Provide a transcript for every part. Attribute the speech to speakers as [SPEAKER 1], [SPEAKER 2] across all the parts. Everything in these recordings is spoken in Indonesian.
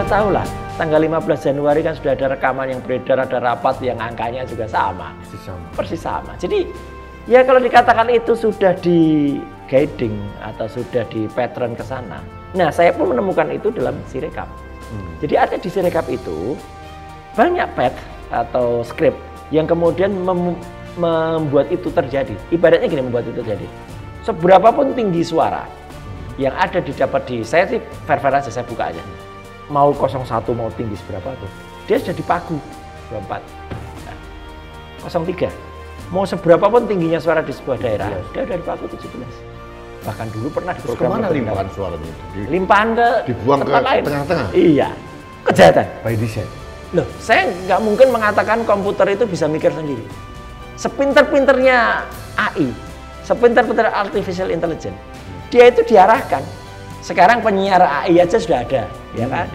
[SPEAKER 1] sudah tahu lah tanggal 15 Januari kan sudah ada rekaman yang beredar, ada rapat yang angkanya juga sama. Persis sama. Persis sama. Jadi ya kalau dikatakan itu sudah di guiding atau sudah di pattern ke sana. Nah, saya pun menemukan itu dalam sirekap. Hmm. Jadi ada di sirekap itu banyak pet atau script yang kemudian mem membuat itu terjadi. Ibaratnya gini membuat itu terjadi. Seberapa pun tinggi suara hmm. yang ada didapat di saya sih fair-fair aja saya buka aja mau 01 mau tinggi seberapa tuh dia jadi pagu 24 nah, 03 mau seberapa pun tingginya suara di sebuah daerah iya. dia dari dipaku 17 bahkan dulu pernah di program kemana limpahan suaranya itu? Di, limpahan ke dibuang tempat ke lain. tengah-tengah? iya kejahatan by design loh saya nggak mungkin mengatakan komputer itu bisa mikir sendiri sepinter-pinternya AI sepinter-pinter artificial intelligence dia itu diarahkan sekarang penyiar AI aja sudah ada, ya hmm. kan?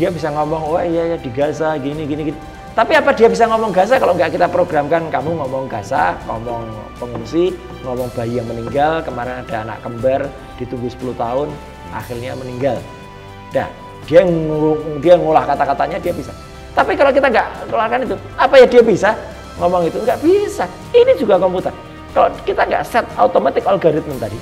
[SPEAKER 1] Dia bisa ngomong, wah oh, iya ya di Gaza gini gini. gitu Tapi apa dia bisa ngomong Gaza kalau nggak kita programkan kamu ngomong Gaza, ngomong pengungsi, ngomong bayi yang meninggal, kemarin ada anak kembar ditunggu 10 tahun, akhirnya meninggal. Dah, dia ngulah dia ngolah kata-katanya dia bisa. Tapi kalau kita nggak keluarkan itu, apa ya dia bisa ngomong itu? Nggak bisa. Ini juga komputer. Kalau kita nggak set automatic algorithm tadi,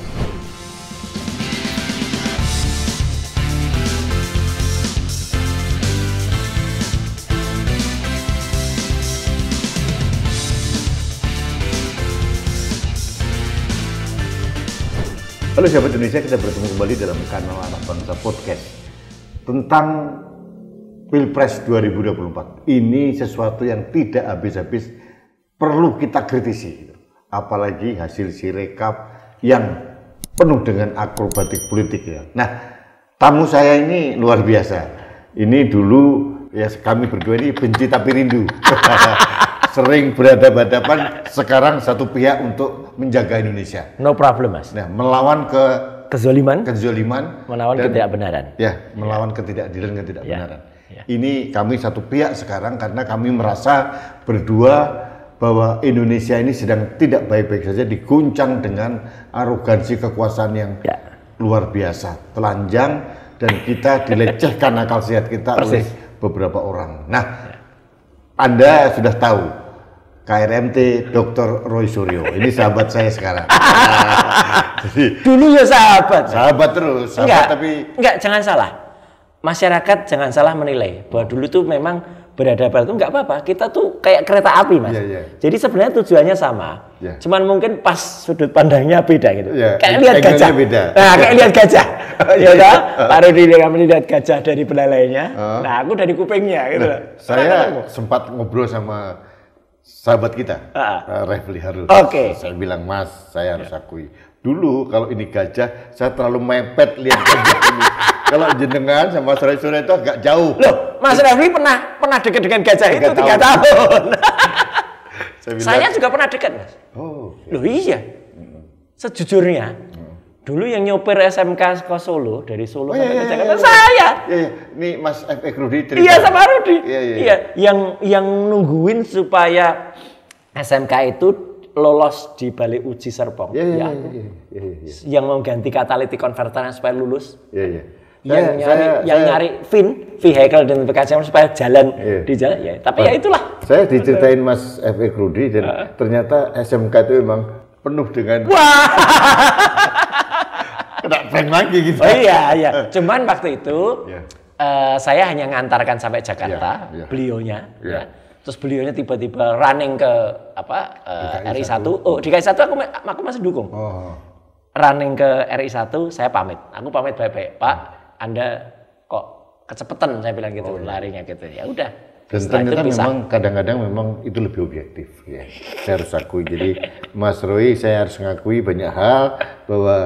[SPEAKER 2] Halo sahabat Indonesia, kita bertemu kembali dalam kanal Anak Bangsa Podcast tentang Pilpres 2024. Ini sesuatu yang tidak habis-habis perlu kita kritisi. Gitu. Apalagi hasil sirekap yang penuh dengan akrobatik politik ya. Nah, tamu saya ini luar biasa. Ini dulu ya kami berdua ini benci tapi rindu. sering berhadapan-hadapan sekarang satu pihak untuk menjaga Indonesia. No problem, Mas. Nah, melawan ke kezoliman, kezoliman melawan dan, ketidakbenaran. Ya, ya. melawan ya. ketidakadilan ketidakbenaran. Ya. Ya. Ini kami satu pihak sekarang karena kami merasa berdua bahwa Indonesia ini sedang tidak baik-baik saja diguncang dengan arogansi kekuasaan yang ya. luar biasa, telanjang dan kita dilecehkan akal sehat kita Persis. oleh beberapa orang. Nah, anda sudah tahu KRMT Dr. Roy Suryo. Ini sahabat saya sekarang. Dulu ya sahabat. Sahabat terus,
[SPEAKER 1] sahabat enggak, tapi enggak jangan salah. Masyarakat jangan salah menilai bahwa dulu tuh memang berhadapan itu nggak apa-apa. Kita tuh kayak kereta api, Mas. Yeah, yeah. Jadi sebenarnya tujuannya sama. Yeah. Cuman mungkin pas sudut pandangnya beda gitu. Yeah. Kayak lihat gajah. Beda. Nah, kayak iya. lihat gajah. Iya, ya udah, di iya. Rudi kan melihat gajah dari belalainya. Uh. Nah, aku dari kupingnya gitu. Nah, saya
[SPEAKER 2] sempat ngobrol sama sahabat kita, uh. Refli Harun. Oke. Okay. Saya bilang, "Mas, saya harus yeah. akui. Dulu kalau ini gajah, saya terlalu mepet lihat gajah ini." Kalau jenengan sama Sore Sore itu agak jauh. Loh, Mas Refli pernah
[SPEAKER 1] pernah dekat dengan gajah itu tiga tahun. tahun. Saya, bilang, Saya juga pernah dekat Mas. Oh. Iya. Loh iya. Sejujurnya, Dulu yang nyopir SMK ke Solo dari Solo oh, iya, iya, Jakarta iya, iya. saya. Iya, iya. Ini Mas E. Rudi cerita. Iya sama Rudi. Iya, iya, iya. iya yang yang nungguin supaya SMK itu lolos di balik uji Serpong. Iya, iya, ya. iya, iya, iya, iya. Yang mengganti katalitik konverternya supaya lulus. Iya, iya yang saya, nyari saya, yang nyari fin vehicle dan bekasnya supaya jalan iya. di jalan ya. Tapi oh, ya itulah.
[SPEAKER 2] Saya diceritain Mas FE Krudi dan uh. ternyata SMK itu memang penuh dengan
[SPEAKER 1] Wah. kena prank lagi gitu. Oh iya iya. Cuman waktu itu yeah. Iya. uh, saya hanya ngantarkan sampai Jakarta yeah, yeah. beliaunya yeah. ya. Terus beliaunya tiba-tiba running ke apa uh, RI 1. Oh, di RI 1 aku aku masih dukung. Oh. Running ke RI 1 saya pamit. Aku pamit baik-baik, Pak. Hmm anda kok kecepetan saya bilang gitu oh, iya. larinya gitu. Ya udah. Dan ternyata memang
[SPEAKER 2] kadang-kadang memang itu lebih objektif ya. Saya harus akui. Jadi Mas Roy saya harus mengakui banyak hal bahwa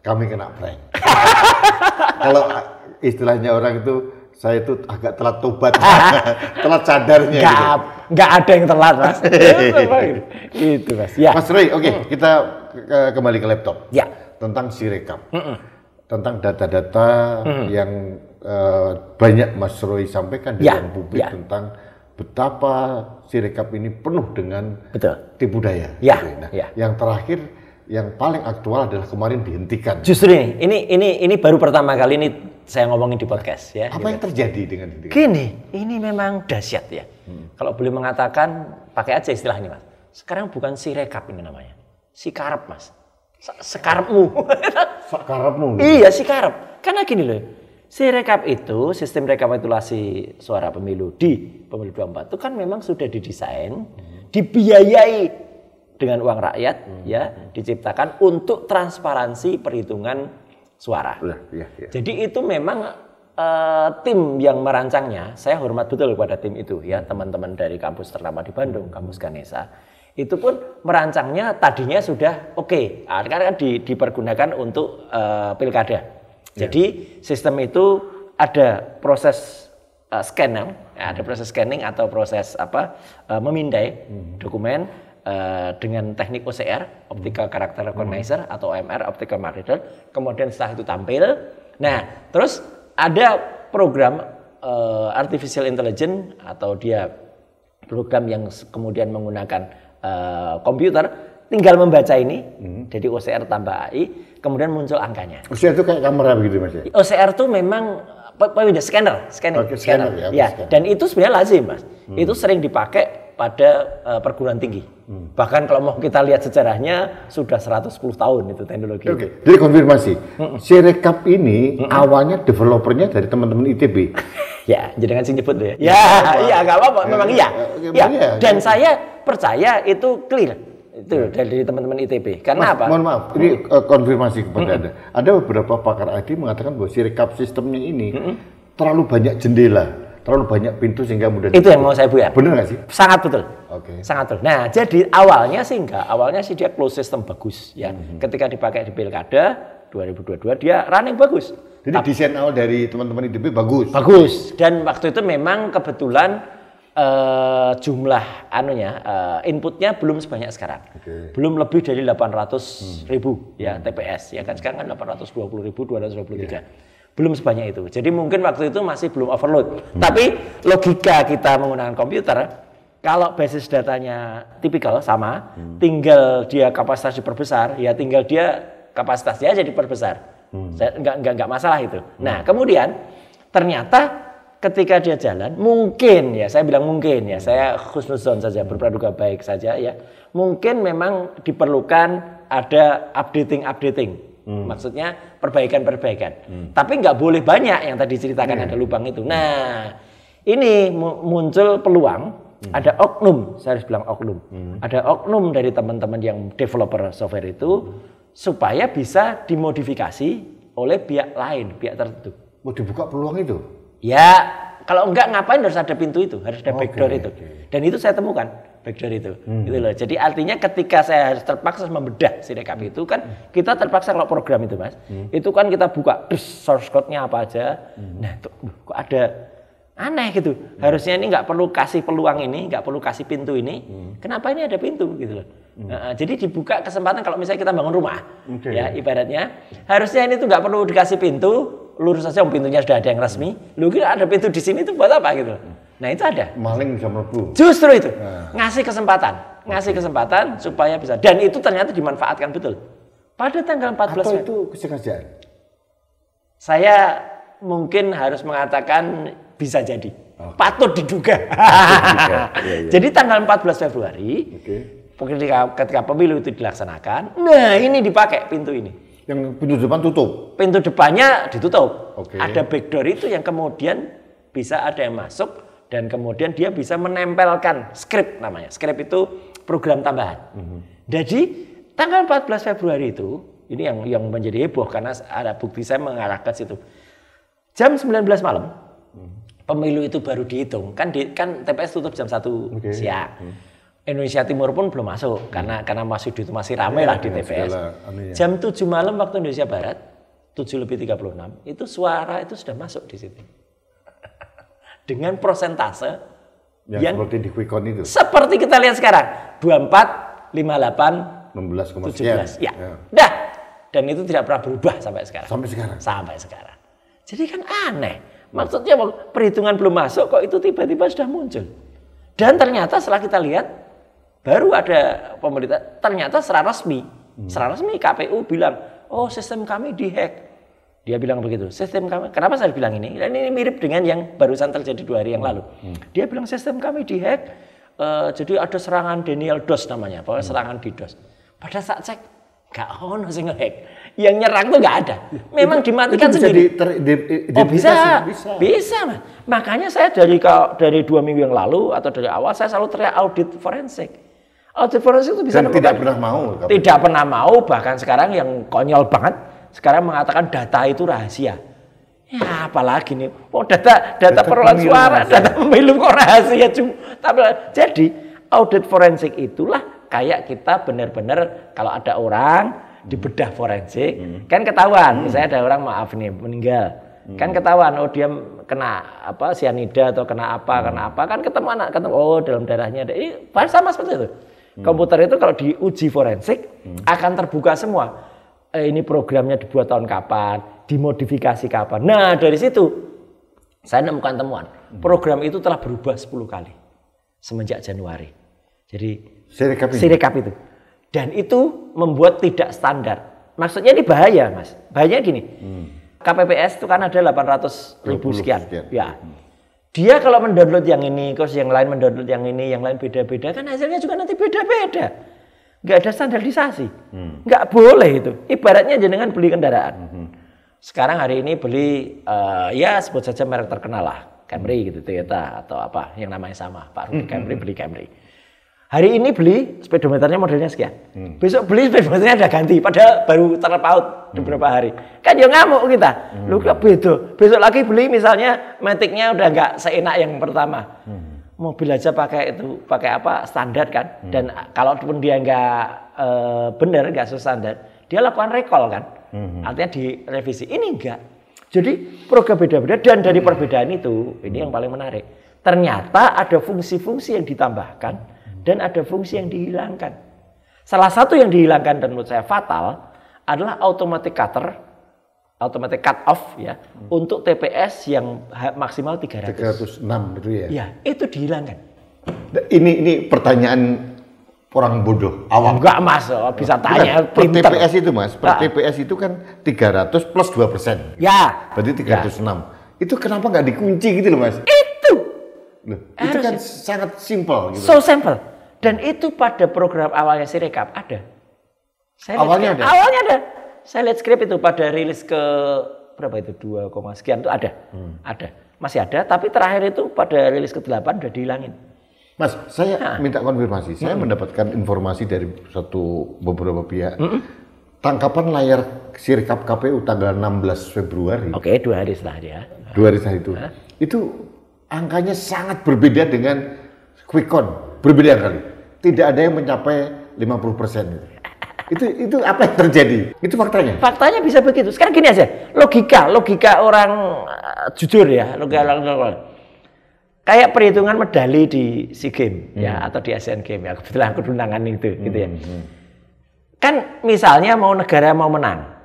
[SPEAKER 2] kami kena prank. Kalau istilahnya orang itu saya itu agak telat tobat, telat sadarnya. Gak, gitu.
[SPEAKER 1] nggak ada yang telat mas. Ya,
[SPEAKER 2] itu mas. Ya. Mas Roy, oke okay, kita ke kembali ke laptop. Ya. Tentang si rekap. Mm -mm tentang data-data hmm. yang uh, banyak Mas Roy sampaikan di ya, ruang publik ya. tentang betapa Sirekap ini penuh dengan Betul. tipu daya. Ya, gitu ya, nah, ya. Yang terakhir yang paling aktual adalah kemarin dihentikan. Justru ini,
[SPEAKER 1] ini ini ini baru pertama kali ini saya ngomongin di podcast ya. Apa gitu. yang terjadi dengan ini? Gini, ini memang dahsyat ya. Hmm. Kalau boleh mengatakan pakai aja istilah ini mas. Sekarang bukan Sirekap ini namanya, si Sikarep mas sekarepmu. sekarepmu. iya, sikarep. Karena gini loh. Si rekap itu, sistem rekapitulasi suara pemilu di pemilu 24 itu kan memang sudah didesain, hmm. dibiayai dengan uang rakyat hmm. ya, diciptakan untuk transparansi perhitungan suara. Ya, ya, ya. Jadi itu memang uh, tim yang merancangnya, saya hormat betul kepada tim itu ya, teman-teman dari kampus ternama di Bandung, kampus Ganesa itu pun merancangnya tadinya sudah oke okay, ah, karena kan di, dipergunakan untuk uh, pilkada. Yeah. Jadi sistem itu ada proses uh, eh, scanning, ya, ada proses scanning atau proses apa uh, memindai hmm. dokumen dengan teknik OCR (Optical hmm. Character hmm. Recognizer) hmm. atau OMR (Optical Mark Kemudian setelah itu tampil. Nah, terus ada program uh, artificial intelligence atau dia program yang kemudian menggunakan uh, komputer tinggal membaca ini hmm. jadi OCR tambah AI kemudian muncul angkanya OCR itu kayak kamera begitu mas ya OCR itu memang scanner scanning okay, scanner, scanner ya, ya. Scanner. dan itu sebenarnya lazim mas hmm. itu sering dipakai pada uh, perguruan tinggi. Hmm. Bahkan kalau mau kita lihat sejarahnya sudah 110 tahun itu teknologi. Oke. Okay.
[SPEAKER 2] Jadi konfirmasi. Hmm. Sirekap ini mm awalnya developernya dari teman-teman ITB. ya, jadi kan sih nyebut ya. Ya, iya nggak apa-apa, ya, ya, iya. Ya, iya. memang iya. Ya, ya. Dan
[SPEAKER 1] saya percaya itu clear itu dari teman-teman ITB. Karena Mas, apa? Mohon maaf, ini
[SPEAKER 2] uh, konfirmasi kepada hmm Anda. Ada beberapa pakar IT mengatakan bahwa sirekap sistemnya ini hmm terlalu banyak jendela terlalu banyak pintu sehingga mudah itu yang mau saya buat benar nggak sih
[SPEAKER 1] sangat betul oke okay. sangat betul nah jadi awalnya sih enggak, awalnya sih dia close system bagus ya mm -hmm. ketika dipakai di pilkada 2022 dia running bagus jadi Tapi, desain awal dari teman-teman IDB bagus bagus dan waktu itu memang kebetulan uh, jumlah anunya uh, inputnya belum sebanyak sekarang. Okay. Belum lebih dari 800 hmm. ribu ya hmm. TPS ya kan sekarang kan 820 ribu 223. Yeah belum sebanyak itu. Jadi mungkin waktu itu masih belum overload. Hmm. Tapi logika kita menggunakan komputer, kalau basis datanya tipikal sama, hmm. tinggal dia kapasitas diperbesar, ya tinggal dia kapasitasnya jadi perbesar. Hmm. enggak, enggak, enggak masalah itu. Hmm. Nah, kemudian ternyata ketika dia jalan, mungkin ya, saya bilang mungkin ya, hmm. saya khusnuzon saja, berpraduga baik saja ya, mungkin memang diperlukan ada updating-updating Hmm. Maksudnya perbaikan-perbaikan. Hmm. Tapi nggak boleh banyak yang tadi ceritakan hmm. ada lubang itu. Nah, ini muncul peluang. Hmm. Ada oknum, saya harus bilang oknum. Hmm. Ada oknum dari teman-teman yang developer software itu hmm. supaya bisa dimodifikasi oleh pihak lain, pihak tertentu. Mau oh, dibuka peluang itu? Ya, kalau enggak ngapain harus ada pintu itu, harus ada okay, backdoor itu. Okay. Dan itu saya temukan backdoor itu. Hmm. Gitu loh. Jadi artinya ketika saya harus terpaksa membedah si rekap hmm. itu kan kita terpaksa kalau program itu Mas, hmm. itu kan kita buka terus source code-nya apa aja. Hmm. Nah, itu kok ada aneh gitu. Hmm. Harusnya ini nggak perlu kasih peluang ini, nggak perlu kasih pintu ini. Hmm. Kenapa ini ada pintu gitu loh. Hmm. Nah, ah, jadi dibuka kesempatan kalau misalnya kita bangun rumah. Okay. Ya, ibaratnya harusnya ini tuh nggak perlu dikasih pintu, lurus saja pintunya sudah ada yang resmi. Lu kira ada pintu di sini itu buat apa gitu Hmm. Nah itu ada. Maling bisa melebu. Justru itu. Nah. Ngasih kesempatan. Ngasih okay. kesempatan supaya bisa. Dan itu ternyata dimanfaatkan betul. Pada tanggal 14 Atau
[SPEAKER 2] itu kesengajaan?
[SPEAKER 1] Saya mungkin harus mengatakan bisa jadi. Okay. Patut diduga. Patut diduga. ya, ya. Jadi tanggal 14 Februari, okay. ketika, ketika pemilu itu dilaksanakan, nah ini dipakai pintu ini. Yang pintu depan tutup? Pintu depannya ditutup. Okay. Ada backdoor itu yang kemudian bisa ada yang masuk, dan kemudian dia bisa menempelkan script namanya. Script itu program tambahan. Mm -hmm. Jadi tanggal 14 Februari itu ini yang yang menjadi heboh karena ada bukti saya mengarah ke situ. Jam 19 malam mhm. pemilu itu baru dihitung kan di, kan TPS tutup jam 1 okay. siang. Mm -hmm. Indonesia Timur pun belum masuk mhm. karena karena masih itu masih iya, ramai lah di iya, TPS. Segala, anu ya. Jam 7 malam waktu Indonesia Barat, 7 lebih 36, itu suara itu sudah masuk di situ dengan persentase
[SPEAKER 2] yang, yang seperti di quick count itu. Seperti
[SPEAKER 1] kita lihat sekarang, 24, 58,
[SPEAKER 2] 16, 17. tujuh Ya.
[SPEAKER 1] ya. Dah. Dan itu tidak pernah berubah sampai sekarang. Sampai sekarang. Sampai sekarang. Jadi kan aneh. Maksudnya perhitungan belum masuk kok itu tiba-tiba sudah muncul. Dan ternyata setelah kita lihat baru ada pemerintah ternyata secara resmi, hmm. secara resmi KPU bilang, "Oh, sistem kami dihack." Dia bilang begitu. Sistem kami, kenapa saya bilang ini? ini mirip dengan yang barusan terjadi dua hari yang lalu. Hmm. Dia bilang sistem kami dihack. Uh, jadi ada serangan Daniel Dos namanya, bahwa hmm. serangan di Dos. Pada saat cek, nggak ono sing hack. Yang nyerang tuh gak ada. Memang itu, dimatikan itu bisa sendiri. Di, di, di, oh bisa, bisa, bisa. Makanya saya dari dari dua minggu yang lalu atau dari awal saya selalu teriak audit forensik. Audit forensik itu bisa Dan tidak pernah mau. Tidak pernah mau, bahkan sekarang yang konyol banget sekarang mengatakan data itu rahasia. Ya apalagi nih, oh data data, perolehan suara, rahasia. data pemilu kok rahasia cuma. Tapi jadi audit forensik itulah kayak kita benar-benar kalau ada orang di hmm. bedah forensik hmm. kan ketahuan, hmm. misalnya ada orang maaf nih meninggal, hmm. kan ketahuan oh dia kena apa sianida atau kena apa hmm. kena apa kan ketemu anak ketemu oh dalam darahnya ada ini sama seperti itu. Hmm. Komputer itu kalau diuji forensik hmm. akan terbuka semua eh, ini programnya dibuat tahun kapan, dimodifikasi kapan. Nah, dari situ saya nemukan temuan, hmm. program itu telah berubah 10 kali semenjak Januari. Jadi sirekap, ini. itu. Dan itu membuat tidak standar. Maksudnya ini bahaya, Mas. Bahayanya gini. Hmm. KPPS itu kan ada 800 ribu sekian. sekian. Ya. Hmm. Dia kalau mendownload yang ini, terus yang lain mendownload yang ini, yang lain beda-beda, kan hasilnya juga nanti beda-beda nggak ada standarisasi, hmm. boleh itu. Ibaratnya jenengan beli kendaraan. Hmm. Sekarang hari ini beli uh, ya sebut saja merek terkenal lah, Camry hmm. gitu, Toyota atau apa yang namanya sama, Pak Rudi hmm. Camry hmm. beli Camry. Hari ini beli speedometernya modelnya sekian, hmm. besok beli speedometernya ada ganti, padahal baru terpaut hmm. beberapa hari. Kan yang ngamuk kita, hmm. lu kok beda. Besok lagi beli misalnya metiknya udah nggak seenak yang pertama. Hmm mobil aja pakai itu pakai apa standar kan hmm. dan kalaupun dia nggak e, eh, benar nggak sesuai standar dia lakukan recall kan hmm. artinya direvisi ini enggak jadi program beda-beda dan dari hmm. perbedaan itu ini yang paling menarik ternyata ada fungsi-fungsi yang ditambahkan hmm. dan ada fungsi yang dihilangkan salah satu yang dihilangkan dan menurut saya fatal adalah automatic cutter automatic cut off ya hmm. untuk TPS yang maksimal 300.
[SPEAKER 2] 306 itu ya. Ya,
[SPEAKER 1] itu dihilangkan.
[SPEAKER 2] Nah, ini ini pertanyaan orang bodoh awam. Enggak, Mas.
[SPEAKER 1] Oh, bisa nah, tanya per TPS itu,
[SPEAKER 2] Mas. Per nah. TPS itu kan 300 plus 2%. Ya. Berarti 306. Ya. Itu kenapa nggak dikunci gitu loh, Mas? Itu. Loh,
[SPEAKER 1] itu kan sangat simpel gitu. So simple. Dan itu pada program awalnya Sirekap ada. Saya awalnya ada. Awalnya ada saya lihat script itu pada rilis ke berapa itu dua koma sekian itu ada. Hmm. Ada. Masih ada, tapi terakhir itu pada rilis ke delapan sudah dihilangin.
[SPEAKER 2] Mas, saya nah. minta konfirmasi. Saya -hmm. mendapatkan informasi dari satu beberapa pihak. -hmm. Tangkapan layar sirkap KPU tanggal 16 Februari. Oke, dua hari setelah ya. Dua hari setelah itu. Hah? Itu angkanya sangat berbeda dengan quick count. Berbeda kali. Tidak ada yang mencapai 50 persen. Gitu
[SPEAKER 1] itu itu apa yang terjadi? Itu faktanya. Faktanya bisa begitu. Sekarang gini aja, logika, logika orang uh, jujur ya, logika hmm. orang, orang, kayak perhitungan medali di SEA Games hmm. ya atau di asean Games ya kebetulan aku undangan itu gitu hmm. gitu ya. Hmm, hmm. Kan misalnya mau negara mau menang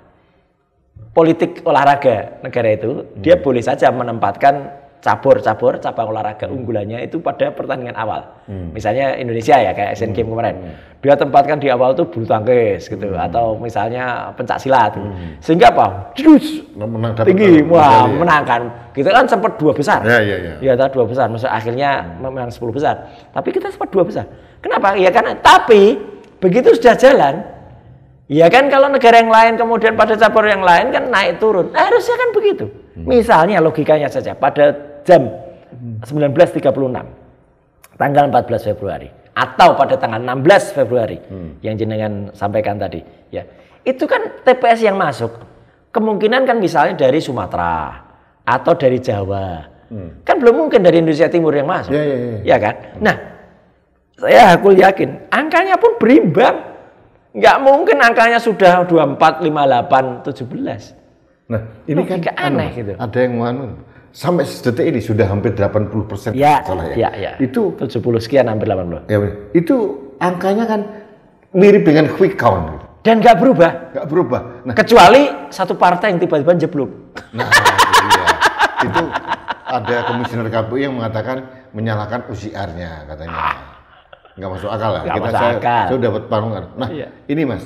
[SPEAKER 1] politik olahraga negara itu hmm. dia boleh saja menempatkan cabur-cabur cabang olahraga hmm. unggulannya itu pada pertandingan awal. Hmm. Misalnya Indonesia ya kayak Asian hmm. kemarin. Hmm. Dia tempatkan di awal tuh bulu tangkis gitu hmm. atau misalnya pencak silat. Gitu. Hmm. Sehingga apa? Jus Menang tinggi. Wah, ya. Kita kan sempat dua besar. Ya, ya, ya. Ya, dua besar. Maksud akhirnya hmm. memang sepuluh besar. Tapi kita sempat dua besar. Kenapa? Ya karena tapi begitu sudah jalan, Ya kan kalau negara yang lain kemudian pada cabur yang lain kan naik turun. Nah, harusnya kan begitu. Hmm. Misalnya logikanya saja pada jam 19.36 tanggal 14 Februari atau pada tanggal 16 Februari hmm. yang jenengan sampaikan tadi ya itu kan TPS yang masuk kemungkinan kan misalnya dari Sumatera atau dari Jawa hmm. kan belum mungkin dari Indonesia Timur yang masuk ya, ya, ya. ya, ya kan nah saya aku yakin angkanya pun berimbang nggak mungkin angkanya sudah 24, 58, 17 nah ini Loh, kan aneh, aneh
[SPEAKER 2] gitu ada yang mana anu sampai detik ini sudah hampir 80 persen ya, salah ya. ya, ya.
[SPEAKER 1] Itu 70 sekian hampir 80. Ya, itu angkanya kan mirip dengan quick count. Gitu. Dan nggak berubah. Nggak berubah. Nah, kecuali satu partai yang tiba-tiba jeblok.
[SPEAKER 2] Nah, iya. itu ada komisioner KPU yang mengatakan menyalahkan UCR-nya katanya. Ah. Nggak masuk akal lah. Nggak Kita, masuk saya, akal. Saya dapat panungan. Nah, iya. ini mas,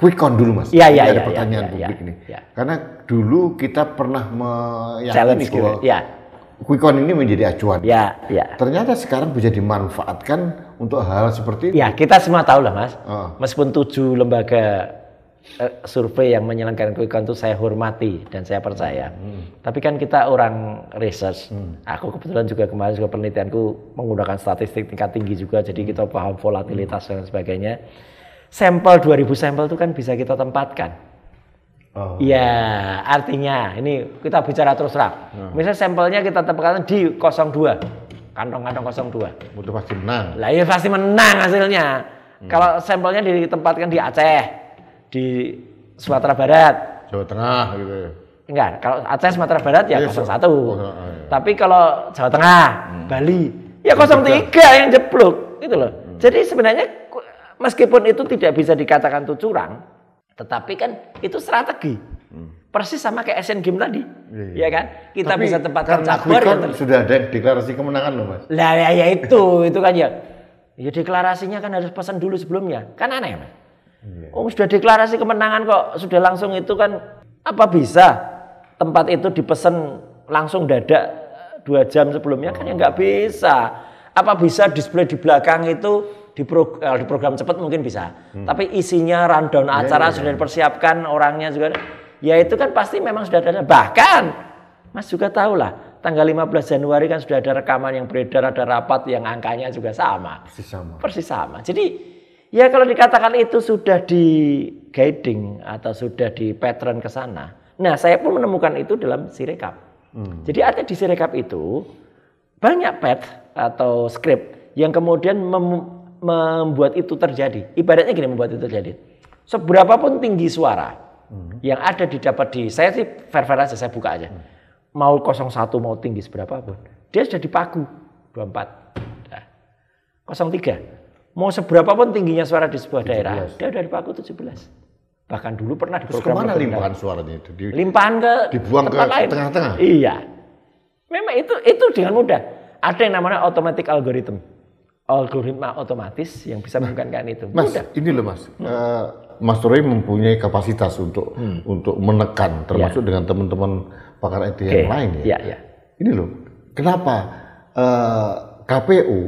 [SPEAKER 2] quick count dulu mas. Iya iya iya. Ada ya, pertanyaan ya, publik ya, ini. Ya. Karena dulu kita pernah meyakini bahwa ya. quick count ini menjadi acuan. Iya iya. Ternyata
[SPEAKER 1] sekarang bisa dimanfaatkan untuk hal, -hal seperti itu. Ya kita semua tahu lah mas. Uh. Meskipun tujuh lembaga eh, survei yang menyelenggarakan quick count itu saya hormati dan saya percaya. Hmm. Tapi kan kita orang research. Hmm. Aku kebetulan juga kemarin juga penelitianku menggunakan statistik tingkat tinggi juga, jadi hmm. kita paham volatilitas hmm. dan sebagainya sampel 2000 sampel itu kan bisa kita tempatkan. Oh. Ya, artinya ini kita bicara terus terang. Hmm. Misal sampelnya kita tempatkan di 02. Kantong-kantong 02.
[SPEAKER 2] Butuh pasti menang. Lah
[SPEAKER 1] ya pasti menang hasilnya. Hmm. Kalau sampelnya ditempatkan di Aceh, di Sumatera Barat,
[SPEAKER 2] Jawa Tengah gitu
[SPEAKER 1] Enggak, kalau Aceh Sumatera Barat ya, ya 01. Oh, oh, oh iya. Tapi kalau Jawa Tengah, hmm. Bali, ya 03 yang jeblok gitu loh. Hmm. Jadi sebenarnya Meskipun itu tidak bisa dikatakan itu curang, tetapi kan itu strategi. Hmm. Persis sama kayak sn game tadi. Iya, iya. Ya kan? Kita Tapi bisa tempatkan cabur kan gitu.
[SPEAKER 2] sudah ada deklarasi kemenangan loh, Mas.
[SPEAKER 1] Lah ya, ya itu, itu kan ya. Ya deklarasinya kan harus pesan dulu sebelumnya. Kan aneh, Mas. Iya. Oh, sudah deklarasi kemenangan kok sudah langsung itu kan apa bisa tempat itu dipesan langsung dadak eh, dua jam sebelumnya oh. kan ya nggak oh. bisa. Apa bisa display di belakang itu di, pro, di program cepat mungkin bisa. Hmm. Tapi isinya rundown iya, acara yeah, yeah, sudah iya. dipersiapkan, orangnya juga ya itu kan pasti memang sudah ada. Bahkan Mas juga tahu lah, tanggal 15 Januari kan sudah ada rekaman yang beredar, ada rapat yang angkanya juga sama. Persis sama. Persis sama. Jadi ya kalau dikatakan itu sudah di guiding atau sudah di pattern ke sana. Nah, saya pun menemukan itu dalam sirekap. Hmm. Jadi ada di sirekap itu banyak pet atau script yang kemudian membuat itu terjadi. Ibaratnya gini membuat itu terjadi. Seberapa pun tinggi suara hmm. yang ada didapat di saya sih fair fair aja saya buka aja. Hmm. Mau 01 mau tinggi seberapa pun dia sudah dipaku 24. Nah. 03 mau seberapa pun tingginya suara di sebuah 17. daerah dia sudah dipaku 17. Bahkan dulu pernah di program kemana limpahan
[SPEAKER 2] suaranya itu? Di, limpahan
[SPEAKER 1] ke dibuang ke tengah-tengah. Iya. Memang itu itu dengan mudah. Ada yang namanya automatic algorithm algoritma otomatis yang bisa nah, memungkinkan itu. Mas, Mudah.
[SPEAKER 2] ini loh mas. Hmm. Eh, mas Roy mempunyai kapasitas untuk hmm. untuk menekan, termasuk ya. dengan teman-teman pakar IT e okay. yang lain ya. Ya, ya. Ini loh, kenapa uh, eh, KPU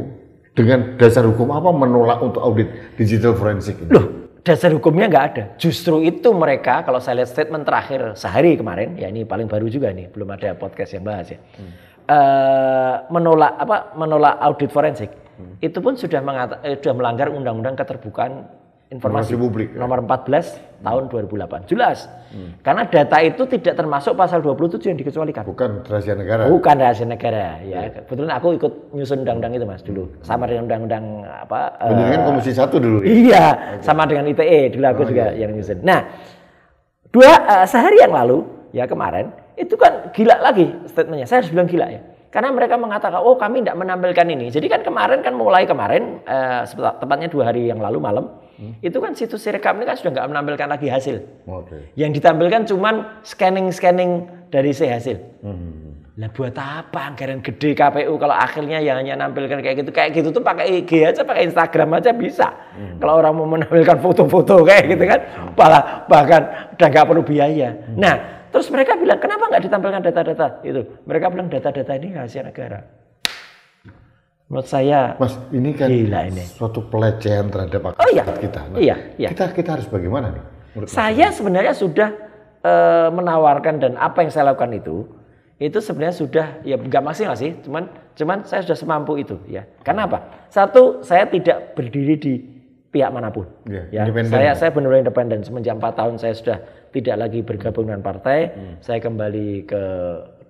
[SPEAKER 2] dengan dasar hukum apa menolak untuk audit digital forensik ini? Loh,
[SPEAKER 1] dasar hukumnya nggak ada. Justru itu mereka kalau saya lihat statement terakhir sehari kemarin, ya ini paling baru juga nih, belum ada podcast yang bahas ya. Hmm. Uh, menolak apa? Menolak audit forensik hmm. itu pun sudah mengata, eh, sudah melanggar undang-undang keterbukaan informasi, Masih publik ya? nomor 14 hmm. tahun 2008 jelas hmm. karena data itu tidak termasuk pasal 27 yang dikecualikan bukan rahasia negara bukan rahasia negara ya yeah. kebetulan aku ikut nyusun undang-undang itu mas dulu hmm. sama dengan undang-undang apa eh, pendidikan uh, komisi satu dulu ya? iya okay. sama dengan ITE dulu aku oh, juga iya. yang nyusun nah dua uh, sehari yang lalu ya kemarin itu kan gila lagi statementnya saya harus bilang gila ya karena mereka mengatakan, oh kami tidak menampilkan ini. Jadi kan kemarin kan mulai kemarin, uh, tepatnya dua hari yang lalu malam, hmm. itu kan situs Sirekap ini kan sudah nggak menampilkan lagi hasil. Okay. Yang ditampilkan cuman scanning-scanning dari si hasil. Hmm. buat apa anggaran gede KPU kalau akhirnya yang hanya nampilkan kayak gitu. Kayak gitu tuh pakai IG aja, pakai Instagram aja bisa. Hmm. Kalau orang mau menampilkan foto-foto kayak gitu kan, hmm. bahkan udah nggak perlu biaya. Hmm. Nah, Terus mereka bilang, kenapa nggak ditampilkan data-data itu? Mereka bilang data-data ini rahasia negara.
[SPEAKER 2] Menurut saya, Mas, ini kan gila ini. suatu pelecehan terhadap oh, iya. kita. Nah, iya, iya. Kita kita harus bagaimana nih?
[SPEAKER 1] Saya sebenarnya sudah e, menawarkan dan apa yang saya lakukan itu, itu sebenarnya sudah ya nggak maksimal sih, cuman cuman saya sudah semampu itu ya. Karena apa? Satu, saya tidak berdiri di pihak manapun. Yeah, ya, saya saya benar-benar independen. Semenjak 4 tahun saya sudah tidak lagi bergabung dengan partai. Hmm. Saya kembali ke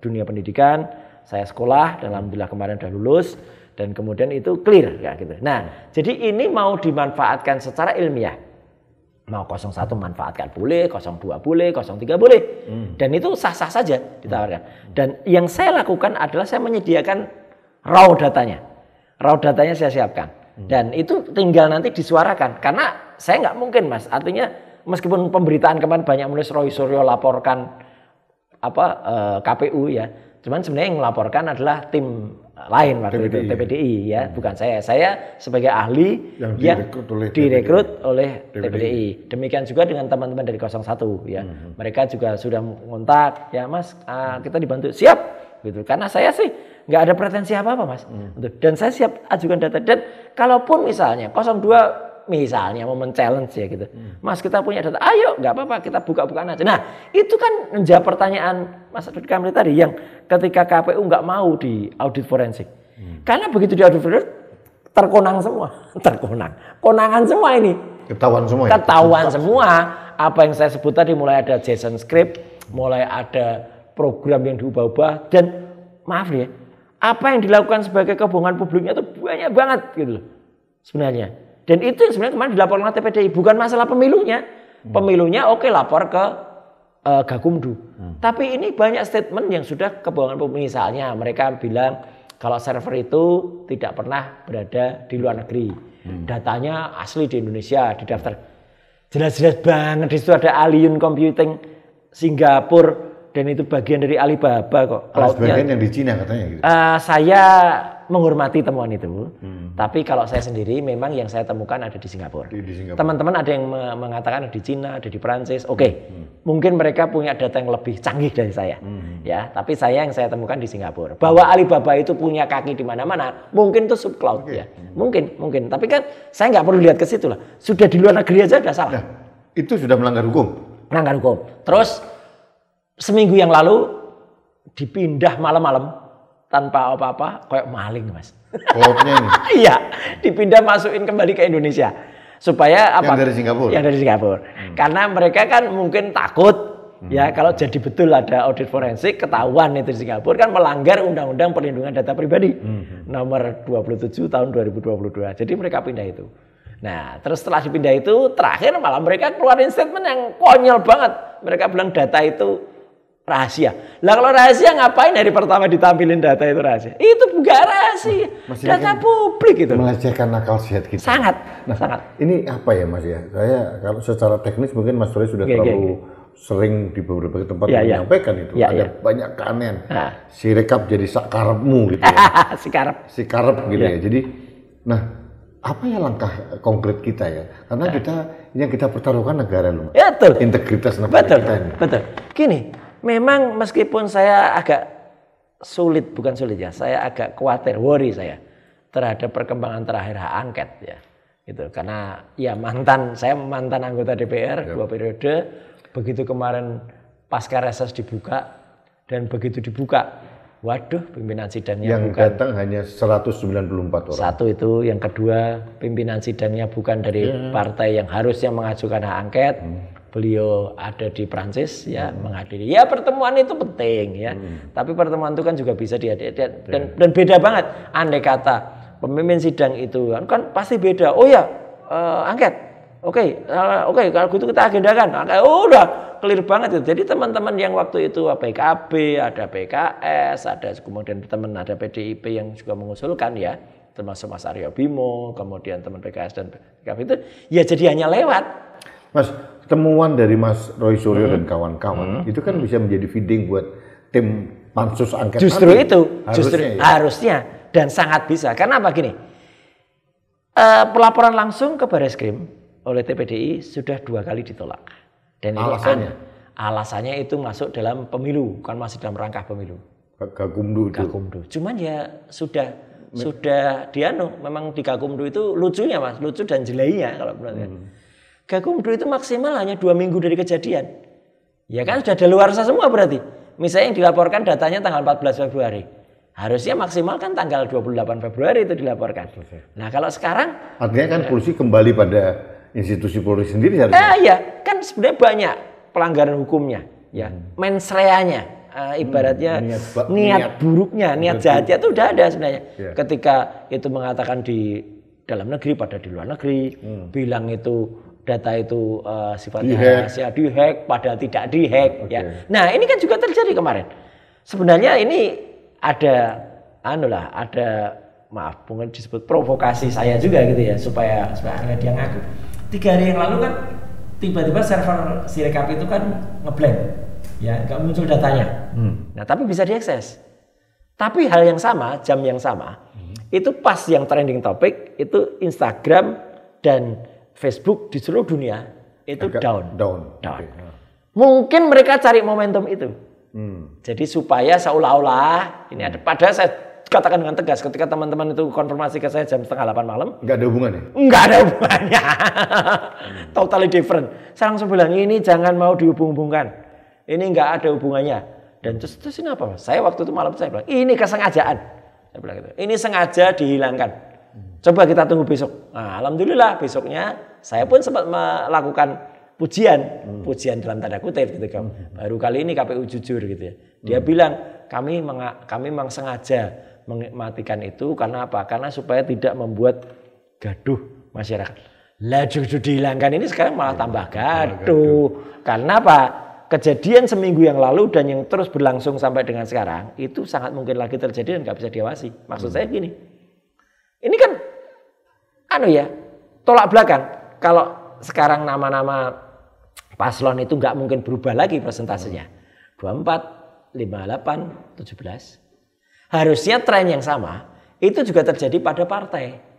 [SPEAKER 1] dunia pendidikan. Saya sekolah dan hmm. alhamdulillah kemarin sudah lulus dan kemudian itu clear ya gitu. Nah, hmm. jadi ini mau dimanfaatkan secara ilmiah. Mau 01 manfaatkan boleh, 02 boleh, 03 boleh. Hmm. Dan itu sah-sah saja ditawarkan. Hmm. Dan yang saya lakukan adalah saya menyediakan raw datanya. Raw datanya saya siapkan Hmm. Dan itu tinggal nanti disuarakan. Karena saya nggak mungkin, Mas. Artinya meskipun pemberitaan kemarin banyak menulis Roy Suryo laporkan apa eh, KPU ya. Cuman sebenarnya yang melaporkan adalah tim lain waktu TPDI. itu TPDI ya, hmm. bukan saya. Saya sebagai ahli yang, yang direkrut oleh direkrut TPDI. oleh TPDI. Demikian juga dengan teman-teman dari 01 ya. Hmm, hmm. Mereka juga sudah ngontak ya Mas, uh, kita dibantu. Siap gitu. Karena saya sih nggak ada pretensi apa-apa mas. Hmm. Gitu. Dan saya siap ajukan data. Dan kalaupun misalnya 02 misalnya mau men-challenge ya gitu. Hmm. Mas kita punya data, ayo nggak apa-apa kita buka-bukaan aja. Nah itu kan menjawab pertanyaan Mas Adut Kamri tadi yang ketika KPU nggak mau di audit forensik. Hmm. Karena begitu di audit forensik terkonang semua, terkonang, konangan semua ini. Ketahuan semua. Ya? Ketahuan ya? semua. Apa yang saya sebut tadi mulai ada JSON script, mulai ada program yang diubah-ubah dan maaf ya, apa yang dilakukan sebagai kebohongan publiknya itu banyak banget gitu loh sebenarnya. Dan itu yang sebenarnya kemarin dilaporkan oleh TPDI bukan masalah pemilunya. Hmm. Pemilunya oke okay, lapor ke uh, Gakumdu. Hmm. Tapi ini banyak statement yang sudah kebohongan misalnya mereka bilang kalau server itu tidak pernah berada di luar negeri. Hmm. Datanya asli di Indonesia di daftar. Jelas-jelas banget di situ ada Alien Computing Singapura dan itu bagian dari Alibaba kok. Kalau bagian yang di
[SPEAKER 2] Cina katanya gitu.
[SPEAKER 1] Uh, saya menghormati temuan itu, hmm. tapi kalau saya sendiri memang yang saya temukan ada di Singapura. Teman-teman ada yang mengatakan ada di Cina, ada di Prancis. Oke, okay. hmm. mungkin mereka punya data yang lebih canggih dari saya, hmm. ya. Tapi saya yang saya temukan di Singapura. Bahwa Alibaba itu punya kaki di mana-mana, mungkin itu subcloud okay. ya, hmm. mungkin, mungkin. Tapi kan saya nggak perlu lihat ke situ lah. Sudah di luar negeri aja sudah salah. Nah, itu sudah melanggar hukum. Melanggar hukum. Terus seminggu yang lalu dipindah malam-malam tanpa apa-apa kayak maling mas. Koopnya ini. iya, dipindah masukin kembali ke Indonesia supaya apa? Yang dari Singapura. Yang dari Singapura. Hmm. Karena mereka kan mungkin takut hmm. ya kalau jadi betul ada audit forensik ketahuan itu di Singapura kan melanggar undang-undang perlindungan data pribadi hmm. nomor 27 tahun 2022. Jadi mereka pindah itu. Nah, terus setelah dipindah itu, terakhir malah mereka keluarin statement yang konyol banget. Mereka bilang data itu rahasia. Lah kalau rahasia ngapain dari pertama ditampilin data itu rahasia? Itu bukan rahasia. Masih data kan publik itu. Melecehkan akal sehat kita. Sangat, nah, sangat. Ini apa ya Mas ya? Saya kalau
[SPEAKER 2] secara teknis mungkin Mas Roy sudah gak, iya, iya, terlalu gak, iya. gak. sering di beberapa tempat ya, menyampaikan ya. itu. Ya, Ada ya. banyak keanehan. Nah. Si rekap jadi sakarepmu gitu ya. Si karep gitu ya. ya. Jadi nah apa ya langkah konkret kita ya? Karena nah. kita yang kita pertaruhkan negara loh. Ya, betul. Integritas negara betul, kita ini. Betul.
[SPEAKER 1] Gini, memang meskipun saya agak sulit, bukan sulit ya, saya agak khawatir, worry saya terhadap perkembangan terakhir hak angket ya. Gitu. Karena ya mantan, saya mantan anggota DPR ya. dua periode, begitu kemarin pasca reses dibuka dan begitu dibuka Waduh, pimpinan sidangnya yang bukan, datang hanya 194 orang. Satu itu, yang kedua pimpinan sidangnya bukan dari ya. partai yang harusnya mengajukan hak angket, hmm beliau ada di Prancis ya hmm. menghadiri. Ya pertemuan itu penting ya. Hmm. Tapi pertemuan itu kan juga bisa dihadiri iya. dan, yeah. dan beda banget. Andai kata pemimpin sidang itu kan, kan pasti beda. Oh ya, uh, angket. Oke, okay, uh, eh, oke okay, kalau gitu kita agendakan. Oh, udah clear banget itu. Jadi teman-teman yang waktu itu PKB, ada PKS, ada kemudian teman ada PDIP yang juga mengusulkan ya, termasuk Mas Aryo Bimo, kemudian teman PKS dan PKB itu ya jadi hanya lewat
[SPEAKER 2] Mas, temuan dari Mas Roy Suryo hmm. dan kawan-kawan hmm. itu kan hmm. bisa menjadi feeding buat tim pansus angket. Justru itu, harusnya justru ya.
[SPEAKER 1] harusnya dan sangat bisa. Karena apa gini? Uh, pelaporan langsung ke Baris Krim oleh TPDI sudah dua kali ditolak. Dan alasannya? alasannya itu masuk dalam pemilu, kan masih dalam rangka pemilu.
[SPEAKER 2] Gakumdu itu. Gakumdu.
[SPEAKER 1] Cuman ya sudah sudah dianu memang di Gakumdu itu lucunya Mas, lucu dan jelainya kalau menurut hmm. Gakumdu itu maksimal hanya dua minggu dari kejadian. Ya kan sudah ada luar sah semua berarti. Misalnya yang dilaporkan datanya tanggal 14 Februari. Harusnya maksimal kan tanggal 28 Februari itu dilaporkan. Nah kalau sekarang... Artinya kan polisi
[SPEAKER 2] kembali pada institusi polisi sendiri harusnya.
[SPEAKER 1] Eh, ya, kan sebenarnya banyak pelanggaran hukumnya. ya hmm. Mensreanya uh, ibaratnya hmm, niat, niat, niat buruknya, niat jahatnya itu udah ada sebenarnya. Yeah. Ketika itu mengatakan di dalam negeri pada di luar negeri, hmm. bilang itu data itu uh, sifatnya di-hack. rahasia dihack padahal tidak dihack okay. ya. Nah, ini kan juga terjadi kemarin. Sebenarnya ini ada anu lah, ada maaf mungkin disebut provokasi saya juga gitu ya supaya supaya yang dia ngaku. Tiga hari yang lalu kan tiba-tiba server Sirekap itu kan ngeblank ya nggak muncul datanya. Hmm. Nah tapi bisa diakses. Tapi hal yang sama jam yang sama hmm. itu pas yang trending topik itu Instagram dan Facebook di seluruh dunia itu Agak down. Down. down. Okay. Mungkin mereka cari momentum itu. Hmm. Jadi supaya seolah-olah ini ada. pada saya katakan dengan tegas ketika teman-teman itu konfirmasi ke saya jam setengah delapan malam. Enggak ada hubungannya? Enggak ada hubungannya. hmm. totally different. Saya langsung bilang ini jangan mau dihubung-hubungkan. Ini enggak ada hubungannya. Dan terus terus ini apa? Saya waktu itu malam saya bilang ini kesengajaan. Saya bilang gitu. Ini sengaja dihilangkan Coba kita tunggu besok. Nah, alhamdulillah besoknya saya pun sempat melakukan pujian, hmm. pujian dalam tanda kutip gitu kan. Hmm. Baru kali ini KPU jujur gitu ya. Dia hmm. bilang kami menga, kami memang sengaja mematikan itu karena apa? Karena supaya tidak membuat gaduh masyarakat. Lah justru dihilangkan ini sekarang malah iya, tambah gaduh. gaduh. Karena apa? Kejadian seminggu yang lalu dan yang terus berlangsung sampai dengan sekarang itu sangat mungkin lagi terjadi dan nggak bisa diawasi. Maksud hmm. saya gini, ini kan anu ya, tolak belakang. Kalau sekarang nama-nama paslon itu nggak mungkin berubah lagi presentasenya. 24, 58, 17. Harusnya tren yang sama itu juga terjadi pada partai.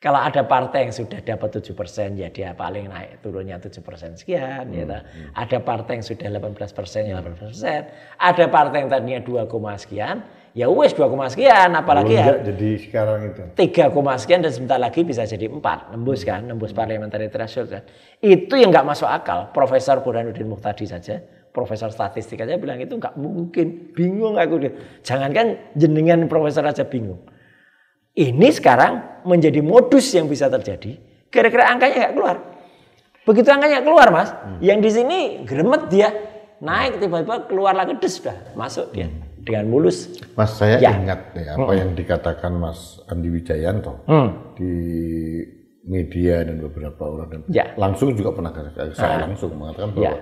[SPEAKER 1] Kalau ada partai yang sudah dapat 7 persen, ya dia paling naik turunnya 7 persen sekian. Ya hmm. Gitu. Ada partai yang sudah 18 persen, ya 18 persen. Ada partai yang tadinya 2, sekian, ya wes 2, sekian apalagi ya
[SPEAKER 2] jadi sekarang itu
[SPEAKER 1] 3, sekian dan sebentar lagi bisa jadi empat, nembus kan nembus parliamentary threshold kan itu yang nggak masuk akal Profesor Burhanuddin Muhtadi saja Profesor statistik aja bilang itu nggak mungkin bingung aku jangankan jenengan profesor aja bingung ini sekarang menjadi modus yang bisa terjadi kira-kira angkanya nggak keluar begitu angkanya keluar mas hmm. yang di sini geremet dia naik tiba-tiba keluar lagi des sudah masuk dia hmm dengan mulus. Mas saya ya. ingat ya apa hmm. yang
[SPEAKER 2] dikatakan Mas Andi Wijayanto hmm. di media dan beberapa orang dan ya. langsung juga pernah saya ah. langsung mengatakan ya. bahwa ya.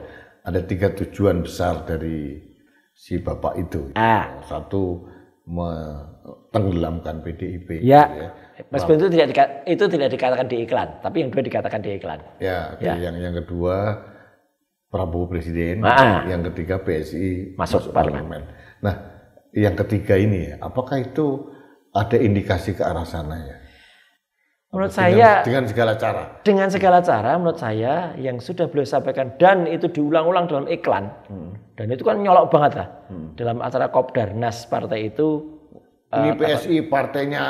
[SPEAKER 2] ada tiga tujuan besar dari si bapak itu. Ah. Satu tenggelamkan PDIP. Ya. Gitu ya. Mas itu
[SPEAKER 1] tidak itu tidak dikatakan di iklan, tapi yang kedua dikatakan di iklan.
[SPEAKER 2] Ya, ya. yang yang kedua Prabowo presiden, ah. yang ketiga PSI masuk, masuk parlemen. parlemen. Nah, yang ketiga ini, apakah itu ada indikasi ke arah sana ya?
[SPEAKER 1] Menurut dengan, saya dengan
[SPEAKER 2] segala cara.
[SPEAKER 1] Dengan segala cara, menurut saya yang sudah beliau sampaikan dan itu diulang-ulang dalam iklan. Hmm. Dan itu kan nyolok banget lah hmm. dalam acara Kopdarnas partai itu. Eh, ini uh, PSI apa? partainya.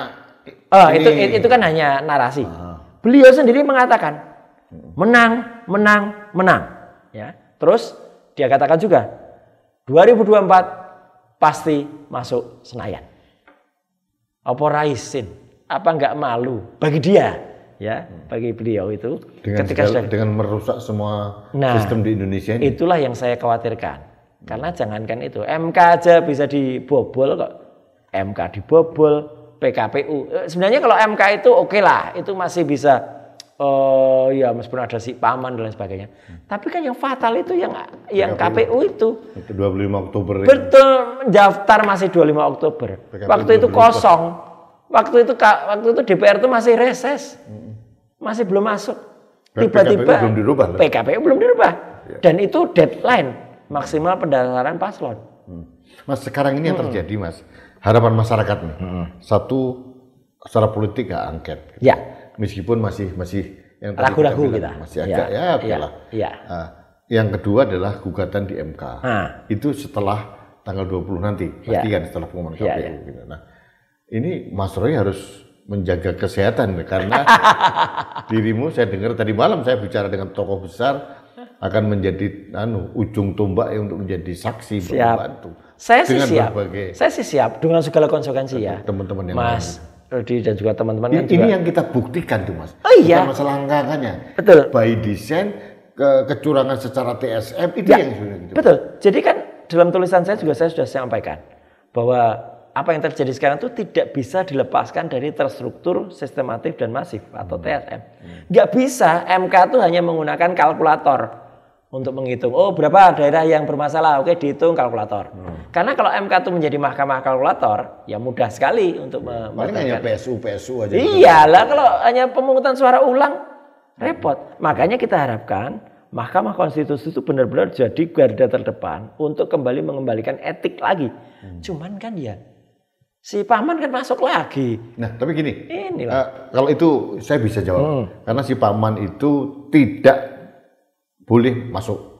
[SPEAKER 1] Uh, ini. itu itu kan hanya narasi. Ah. Beliau sendiri mengatakan hmm. menang, menang, menang. Ya, terus dia katakan juga 2024 pasti masuk Senayan. Apa raisin? Apa enggak malu bagi dia? Ya, bagi beliau itu dengan ketika segala, sudah, dengan merusak semua nah, sistem
[SPEAKER 2] di Indonesia ini.
[SPEAKER 1] Itulah yang saya khawatirkan. Karena jangankan itu, MK aja bisa dibobol kok. MK dibobol, PKPU. Eh, sebenarnya kalau MK itu oke okay lah, itu masih bisa uh, ya meskipun ada si paman dan sebagainya. Hmm. Tapi kan yang fatal itu yang yang KPU, KPU itu. Itu 25 Oktober. Ya. Betul, daftar masih 25 Oktober. PKP waktu 25. itu kosong. Waktu itu waktu itu DPR itu masih reses. Hmm. Masih belum masuk. Tiba-tiba PKPU belum dirubah. PKPU belum dirubah. Ya. Dan itu deadline maksimal pendaftaran paslon. Hmm. Mas sekarang ini yang hmm.
[SPEAKER 2] terjadi, Mas. Harapan masyarakat nih. Hmm. Satu secara politik ya angket. Gitu. Ya meskipun masih masih yang ragu-ragu bilang kita gitu. masih iya, agak ya, ya, ya, ya. Nah, yang kedua adalah gugatan di MK Nah. itu setelah tanggal 20 nanti iya. pasti ya. kan setelah pengumuman iya, KPU ya, ya. Gitu. nah ini Mas Roy harus menjaga kesehatan karena dirimu saya dengar tadi malam saya bicara dengan tokoh besar akan menjadi anu ujung tombak untuk menjadi saksi siap. membantu saya sih siap
[SPEAKER 1] berbagai saya sih siap dengan segala konsekuensi ya
[SPEAKER 2] teman-teman yang Mas lain Rudi dan juga teman-teman kan ini juga. yang kita buktikan tuh mas oh iya Bukan
[SPEAKER 1] masalah angkanya
[SPEAKER 2] betul by design ke
[SPEAKER 1] kecurangan secara TSM itu ya, yang sudah betul jadi kan dalam tulisan saya juga saya sudah sampaikan bahwa apa yang terjadi sekarang itu tidak bisa dilepaskan dari terstruktur, sistematif, dan masif atau TSM. Hmm. Hmm. Nggak bisa, MK itu hanya menggunakan kalkulator untuk menghitung. Oh berapa daerah yang bermasalah? Oke dihitung kalkulator. Hmm. Karena kalau MK itu menjadi mahkamah kalkulator, ya mudah sekali untuk Paling hanya PSU,
[SPEAKER 2] PSU aja. Iyalah gitu. Iya, kalau
[SPEAKER 1] hanya pemungutan suara ulang repot. Makanya kita harapkan Mahkamah Konstitusi itu benar-benar jadi garda terdepan untuk kembali mengembalikan etik lagi. Hmm. Cuman kan ya si paman kan masuk lagi. Nah, tapi gini. Ini
[SPEAKER 2] uh, eh, kalau itu saya bisa jawab. Hmm. Karena si paman itu tidak boleh masuk.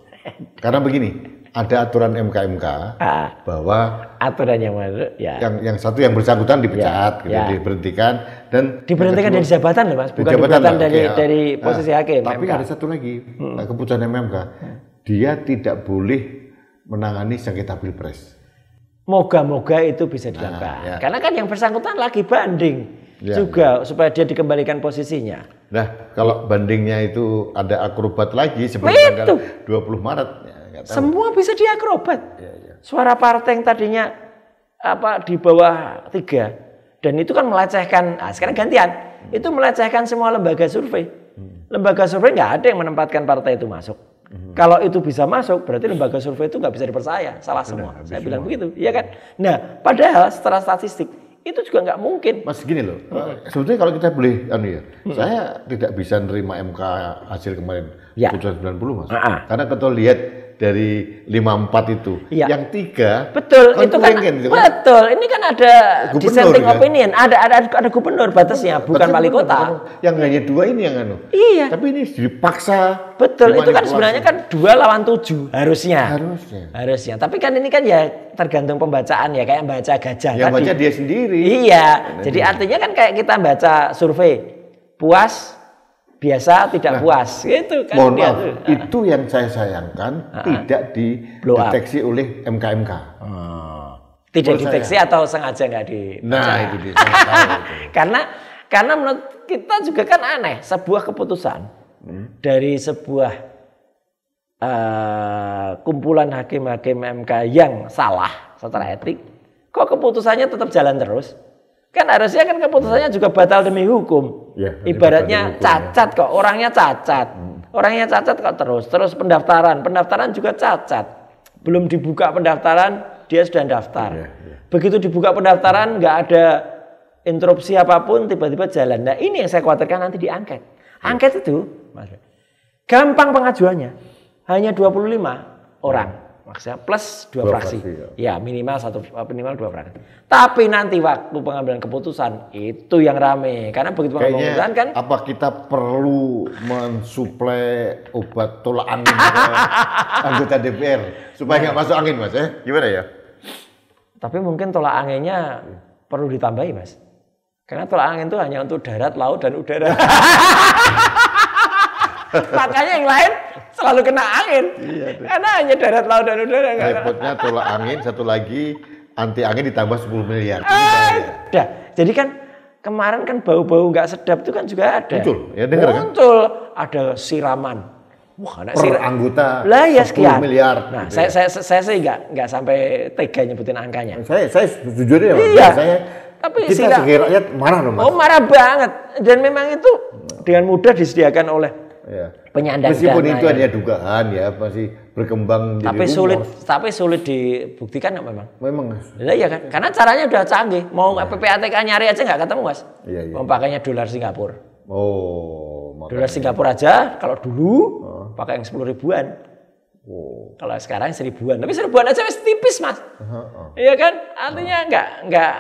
[SPEAKER 2] Karena begini, ada aturan MKMK ah, ah, bahwa aturan yang masuk ya. Yang yang satu yang bersangkutan dipecat, ya, gitu, ya. diberhentikan dan diberhentikan dari jabatan loh Mas, bukan jabatan dari okay, ya. dari nah, posisi nah, hakim. Tapi ada satu lagi hmm. Eh, keputusan MMK, dia tidak boleh menangani sengketa pilpres.
[SPEAKER 1] Moga-moga itu bisa nah, dilakukan. Nah, ya. Karena kan yang bersangkutan lagi banding ya, juga ya. supaya dia dikembalikan posisinya.
[SPEAKER 2] Nah, kalau bandingnya itu ada akrobat lagi sebelum tanggal
[SPEAKER 1] 20 Maret ya tahu. Semua bisa diakrobat. Ya, ya. Suara partai yang tadinya apa di bawah tiga dan itu kan melecehkan. Nah, sekarang gantian. Hmm. Itu melecehkan semua lembaga survei. Hmm. Lembaga survei nggak ada yang menempatkan partai itu masuk. Hmm. Kalau itu bisa masuk, berarti lembaga survei itu nggak bisa dipercaya, salah Benar, semua. Saya bilang begitu, iya kan? Nah, padahal secara statistik itu juga nggak mungkin. Mas gini loh, hmm.
[SPEAKER 2] sebetulnya kalau kita boleh, anu ya, hmm. saya tidak bisa nerima MK hasil kemarin ya. 90 mas, uh ah, -huh. Ah. karena kita lihat dari lima empat itu. Iya. Yang tiga
[SPEAKER 1] betul itu kan, kan betul. Ini kan ada gubernur, dissenting kan? opinion, ada ada ada gubernur batasnya, betul, bukan wali kota. Yang hanya dua ini yang anu. Iya. Tapi ini dipaksa. Betul, itu kan sebenarnya kan dua lawan tujuh harusnya. Harusnya. Harusnya. Tapi kan ini kan ya tergantung pembacaan ya kayak baca gajah Yang baca dia sendiri. Iya. Nah, jadi artinya kan kayak kita baca survei puas biasa tidak nah, puas gitu kan mohon maaf, uh, itu ah, ah. yang saya sayangkan uh tidak
[SPEAKER 2] dideteksi oleh MKMK uh,
[SPEAKER 1] tidak menurut saya. atau sengaja nggak di nah itu dia karena karena menurut kita juga kan aneh sebuah keputusan hmm. dari sebuah uh, kumpulan hakim-hakim MK yang salah secara hmm. etik kok keputusannya tetap jalan terus kan harusnya kan keputusannya hmm. juga batal demi hukum Iya, ya, Ibaratnya cacat kok, orangnya cacat. Hmm. Orangnya cacat kok terus, terus pendaftaran, pendaftaran juga cacat. Belum dibuka pendaftaran, dia sudah daftar. Ya, ya. Begitu dibuka pendaftaran, nggak ada interupsi apapun, tiba-tiba jalan. Nah ini yang saya khawatirkan nanti diangket. Iya. Angket itu, gampang pengajuannya, hanya 25 orang maksudnya plus dua, dua fraksi. fraksi ya. ya minimal satu minimal dua fraksi. Tapi nanti waktu pengambilan keputusan itu yang rame karena begitu pengambilan keputusan kan
[SPEAKER 2] apa kita perlu mensuplai obat tolak angin anggota DPR supaya nggak masuk angin mas ya gimana ya?
[SPEAKER 1] Tapi mungkin tolak anginnya perlu ditambahi mas. Karena tolak angin itu hanya untuk darat, laut, dan udara. Makanya yang lain selalu kena angin.
[SPEAKER 2] Iya, Karena
[SPEAKER 1] hanya darat laut dan udara. Repotnya
[SPEAKER 2] tolak angin, satu lagi anti angin ditambah 10 miliar. Ah,
[SPEAKER 1] dah. Jadi kan kemarin kan bau-bau nggak sedap itu kan juga ada. Muncul, ya dengar kan? Muncul, ada siraman. Wah, anak per anggota lah ya sekian miliar. Nah, gitu saya, ya. saya saya saya sih nggak nggak sampai tega nyebutin angkanya. Saya saya sejujurnya ya, iya. saya tapi kita sila, rakyat marah loh mas. Oh marah banget dan memang itu dengan mudah disediakan oleh ya. penyandang meskipun dana, itu ya. hanya
[SPEAKER 2] dugaan ya masih berkembang tapi rumor. sulit
[SPEAKER 1] tapi sulit dibuktikan ya memang memang ya, iya kan karena caranya udah canggih mau ya. PPATK nyari aja nggak ketemu mas iya. ya. pakainya dolar Singapura oh dolar Singapura aja kalau dulu oh. pakai yang sepuluh ribuan Oh. Kalau sekarang seribuan, tapi seribuan aja masih tipis mas. Uh, uh. Iya kan? Artinya uh. nggak nggak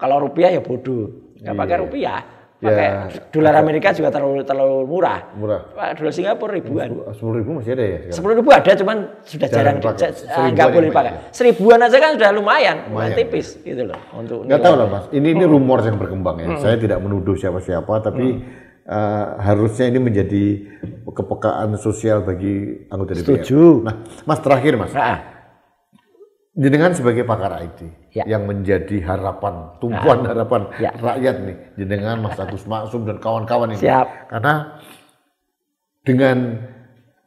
[SPEAKER 1] kalau rupiah ya bodoh, nggak iya, pakai iya. rupiah pakai ya, dolar Amerika juga terlalu terlalu murah. Murah. Dolar Singapura ribuan. Sepuluh ribu
[SPEAKER 2] masih ada ya? Sepuluh
[SPEAKER 1] ribu ada, cuman sudah jarang, jarang eh, nggak boleh pakai. Ya? Seribuan aja kan sudah lumayan, lumayan tipis gitu loh untuk. Nggak tahu lah mas. Ini ini hmm.
[SPEAKER 2] rumor yang berkembang ya. Hmm. Saya tidak menuduh siapa-siapa, tapi hmm. Uh, harusnya ini menjadi kepekaan sosial bagi anggota DPR. Setuju. Nah, Mas terakhir Mas, nah jenengan sebagai pakar IT ya. yang menjadi harapan nah. tumpuan nah. harapan ya. rakyat nih jenengan Mas Agus Maksum dan kawan-kawan ini Siap. karena dengan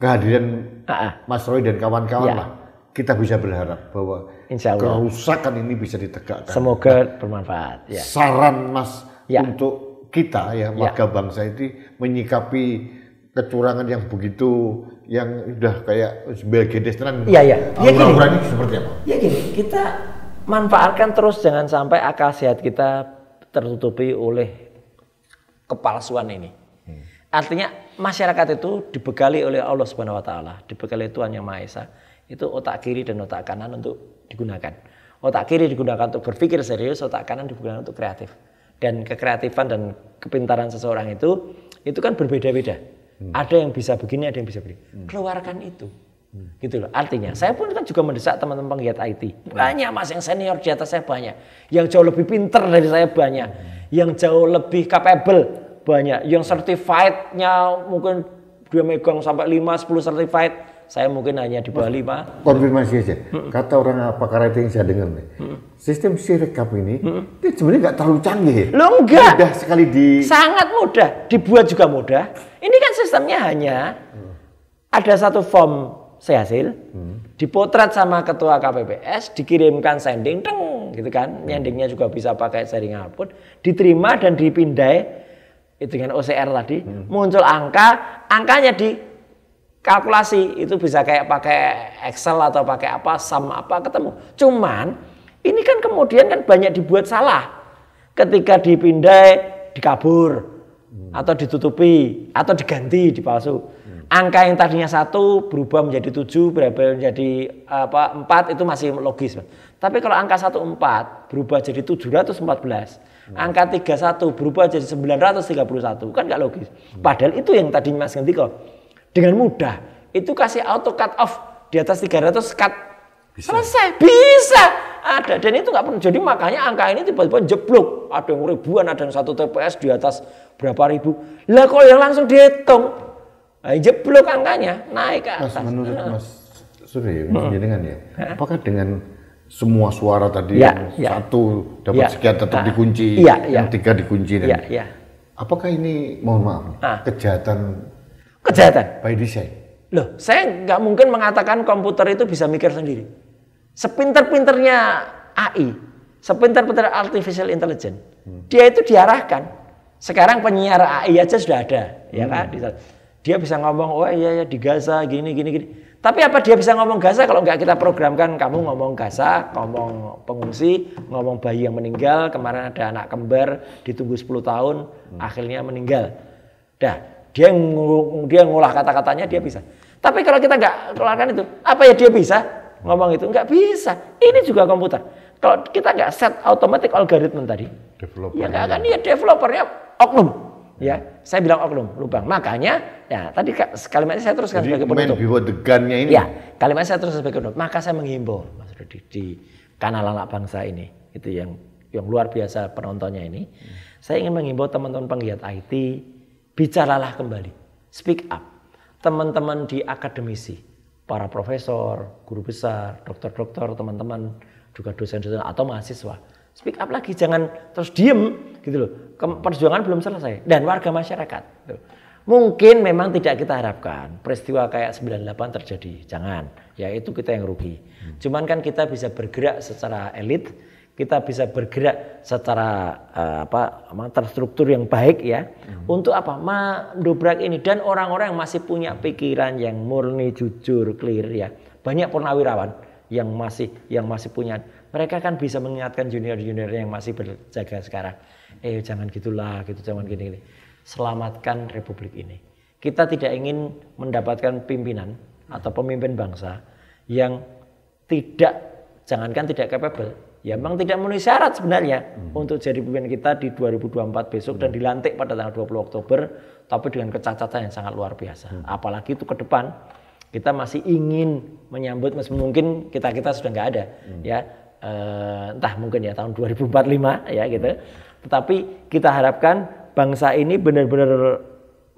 [SPEAKER 2] kehadiran uh Mas Roy dan kawan-kawan ya. lah kita bisa berharap bahwa Insya kerusakan ini bisa ditegakkan semoga
[SPEAKER 1] nah, bermanfaat ya.
[SPEAKER 2] saran Mas ya. untuk kita ya, ya. warga ya. bangsa ini menyikapi kecurangan yang begitu yang udah kayak sebagai destinan iya iya ya, gini. ini seperti apa
[SPEAKER 1] ya gini kita manfaatkan terus jangan sampai akal sehat kita tertutupi oleh kepalsuan ini hmm. artinya masyarakat itu dibekali oleh Allah Subhanahu Wa Taala dibekali Tuhan yang Maha Esa itu otak kiri dan otak kanan untuk digunakan otak kiri digunakan untuk berpikir serius otak kanan digunakan untuk kreatif dan kekreatifan dan kepintaran seseorang itu itu kan berbeda-beda Hmm. Ada yang bisa begini, ada yang bisa begini. Hmm. Keluarkan itu. Hmm. Gitu loh. Artinya, saya pun kan juga mendesak teman-teman penggiat IT. Hmm. Banyak Mas yang senior di atas saya banyak. Yang jauh lebih pinter dari saya banyak. Hmm. Yang jauh lebih capable banyak. Yang certified-nya mungkin dua megang sampai 5 sepuluh certified. Saya mungkin hanya di bawah 5.
[SPEAKER 2] Konfirmasi aja. Hmm. Kata orang apa karate yang saya dengar nih. Hmm. Sistem sirekap ini hmm. dia sebenarnya nggak terlalu canggih. Lo enggak. Mudah sekali di
[SPEAKER 1] Sangat mudah, dibuat juga mudah. Ini kan sistemnya hanya ada satu form sehasil hmm. dipotret sama ketua KPPS, dikirimkan sending, teng gitu kan. sendingnya juga bisa pakai sharing output, diterima dan dipindai itu dengan OCR tadi, hmm. muncul angka, angkanya dikalkulasi itu bisa kayak pakai Excel atau pakai apa sama apa ketemu. Cuman ini kan kemudian kan banyak dibuat salah ketika dipindai dikabur atau ditutupi atau diganti dipalsu. Hmm. Angka yang tadinya satu berubah menjadi tujuh, berubah menjadi apa empat itu masih logis. Tapi kalau angka satu empat berubah jadi tujuh ratus empat belas, angka tiga satu berubah jadi sembilan ratus tiga puluh satu kan nggak logis. Hmm. Padahal itu yang tadi Mas kok dengan mudah itu kasih auto cut off di atas tiga ratus cut bisa. selesai bisa ada dan itu nggak pernah. Jadi makanya angka ini tiba-tiba jeblok. Ada yang ribuan, ada yang satu TPS di atas berapa ribu. Lah kalau yang langsung dihitung, nah, jeblok angkanya naik ke atas. Mas, menurut nah. Mas
[SPEAKER 2] Suri hmm. dengan ya, apakah dengan semua suara tadi ya, yang ya. satu dapat ya. sekian tetap nah, dikunci, ya, ya. yang tiga dikunci dan ya, ya.
[SPEAKER 1] apakah ini mohon maaf
[SPEAKER 2] ah. kejahatan kejahatan by design?
[SPEAKER 1] Loh, saya nggak mungkin mengatakan komputer itu bisa mikir sendiri sepinter-pinternya AI, sepinter-pinter artificial intelligence, hmm. dia itu diarahkan. Sekarang penyiar AI aja sudah ada, ya hmm. ya kan? Dia bisa ngomong, oh iya ya di Gaza gini gini gini. Tapi apa dia bisa ngomong Gaza kalau nggak kita programkan kamu ngomong Gaza, ngomong pengungsi, ngomong bayi yang meninggal, kemarin ada anak kembar ditunggu 10 tahun, hmm. akhirnya meninggal. Dah, dia ngulah ngolah kata-katanya dia bisa. Tapi kalau kita nggak keluarkan itu, apa ya dia bisa? ngomong itu nggak bisa. Ini juga komputer. Kalau kita nggak set automatic algoritma tadi, developer ya nggak akan ya developernya oknum. Ya, saya bilang oknum lubang. Makanya, ya tadi kan kalimatnya saya teruskan Jadi, sebagai penutup. Jadi degannya ini. Ya, kalimatnya saya teruskan sebagai penutup. Maka saya menghimbau Mas Rudi di kanal anak bangsa ini, itu yang yang luar biasa penontonnya ini. Hmm. Saya ingin menghimbau teman-teman penggiat IT, bicaralah kembali, speak up. Teman-teman di akademisi, para profesor, guru besar, dokter-dokter, teman-teman, juga dosen-dosen atau mahasiswa. Speak up lagi, jangan terus diem gitu loh. Perjuangan belum selesai dan warga masyarakat. Gitu. Mungkin memang tidak kita harapkan peristiwa kayak 98 terjadi, jangan. Ya itu kita yang rugi. Hmm. Cuman kan kita bisa bergerak secara elit, kita bisa bergerak secara eh, apa apa terstruktur yang baik ya hmm. untuk apa mendobrak ini dan orang-orang yang masih punya pikiran yang murni jujur clear ya banyak purnawirawan yang masih yang masih punya mereka kan bisa mengingatkan junior-junior yang masih berjaga sekarang eh jangan gitulah gitu jangan gini gini selamatkan republik ini kita tidak ingin mendapatkan pimpinan atau pemimpin bangsa yang tidak jangankan tidak capable ya memang tidak memenuhi syarat sebenarnya hmm. untuk jadi pemimpin kita di 2024 besok hmm. dan dilantik pada tanggal 20 Oktober tapi dengan kecacatan yang sangat luar biasa. Hmm. Apalagi itu ke depan kita masih ingin menyambut meskipun mungkin kita-kita sudah nggak ada hmm. ya e, entah mungkin ya tahun 2045 ya gitu. Hmm. Tetapi kita harapkan bangsa ini benar-benar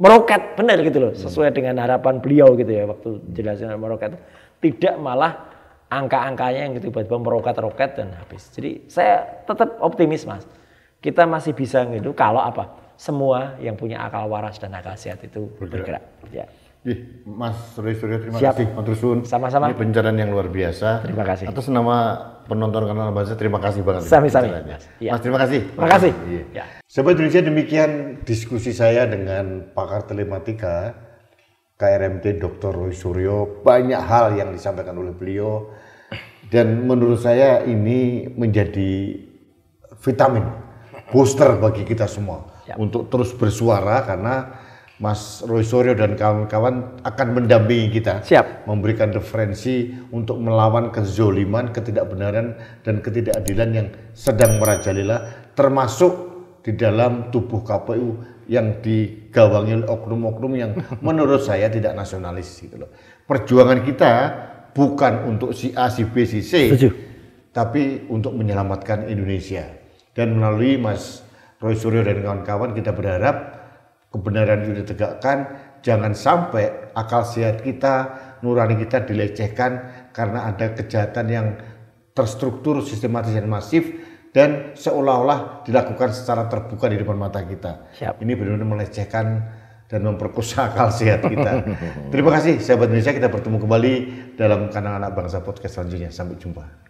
[SPEAKER 1] meroket benar gitu loh hmm. sesuai dengan harapan beliau gitu ya waktu jelasin meroket tidak malah angka-angkanya yang gitu, tiba-tiba meroket-roket dan habis. Jadi saya tetap optimis mas. Kita masih bisa gitu kalau apa? Semua yang punya akal waras dan akal sehat itu bergerak. bergerak.
[SPEAKER 2] Ya. Ih, Mas Roy Surya terima Siap. kasih. Mas Rusun. Sama-sama. Ini pencerahan yang luar biasa. Terima kasih. Atas nama penonton kanal Bahasa, terima kasih banget. Sami-sami. Mas. Ya. Iya. Mas, terima kasih. Terima kasih. Iya. Ya. Sobat Indonesia, demikian diskusi saya dengan pakar telematika KRMT Dr. Roy Suryo. Banyak hal yang disampaikan oleh beliau dan menurut saya ini menjadi vitamin booster bagi kita semua ya. untuk terus bersuara karena Mas Roy Soryo dan kawan-kawan akan mendampingi kita, Siap. memberikan referensi untuk melawan kezoliman, ketidakbenaran, dan ketidakadilan yang sedang merajalela, termasuk di dalam tubuh KPU yang digawangi oknum-oknum yang menurut saya tidak nasionalis gitu loh. Perjuangan kita bukan untuk si A, si B, si C, Tujuh. tapi untuk menyelamatkan Indonesia. Dan melalui Mas Roy Suryo dan kawan-kawan kita berharap kebenaran itu ditegakkan, jangan sampai akal sehat kita, nurani kita dilecehkan karena ada kejahatan yang terstruktur, sistematis dan masif dan seolah-olah dilakukan secara terbuka di depan mata kita. Siap. Ini benar-benar melecehkan dan memperkosa akal sehat kita. Terima kasih sahabat Indonesia, kita bertemu kembali dalam kanal anak bangsa podcast selanjutnya. Sampai jumpa.